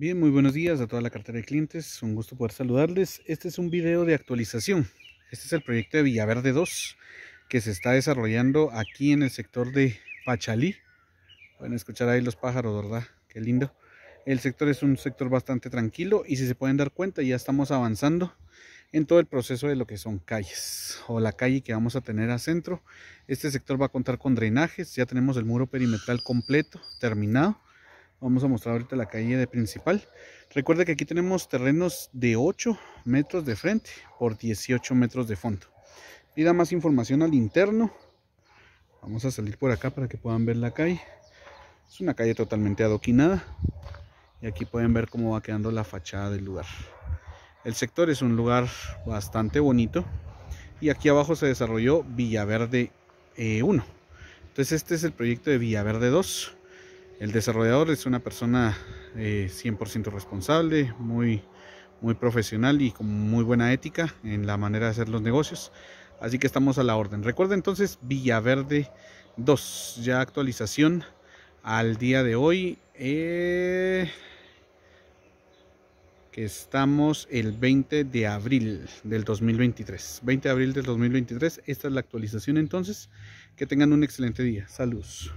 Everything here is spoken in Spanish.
Bien, muy buenos días a toda la cartera de clientes, un gusto poder saludarles. Este es un video de actualización. Este es el proyecto de Villaverde 2 que se está desarrollando aquí en el sector de Pachalí. Pueden escuchar ahí los pájaros, ¿verdad? Qué lindo. El sector es un sector bastante tranquilo y si se pueden dar cuenta ya estamos avanzando en todo el proceso de lo que son calles o la calle que vamos a tener a centro. Este sector va a contar con drenajes, ya tenemos el muro perimetral completo, terminado Vamos a mostrar ahorita la calle de principal. Recuerda que aquí tenemos terrenos de 8 metros de frente por 18 metros de fondo. Pida más información al interno. Vamos a salir por acá para que puedan ver la calle. Es una calle totalmente adoquinada. Y aquí pueden ver cómo va quedando la fachada del lugar. El sector es un lugar bastante bonito. Y aquí abajo se desarrolló Villaverde 1. Eh, Entonces este es el proyecto de Villaverde 2. El desarrollador es una persona 100% eh, responsable, muy, muy profesional y con muy buena ética en la manera de hacer los negocios. Así que estamos a la orden. Recuerda entonces Villaverde 2, ya actualización al día de hoy. Eh, que estamos el 20 de abril del 2023. 20 de abril del 2023. Esta es la actualización entonces. Que tengan un excelente día. Saludos.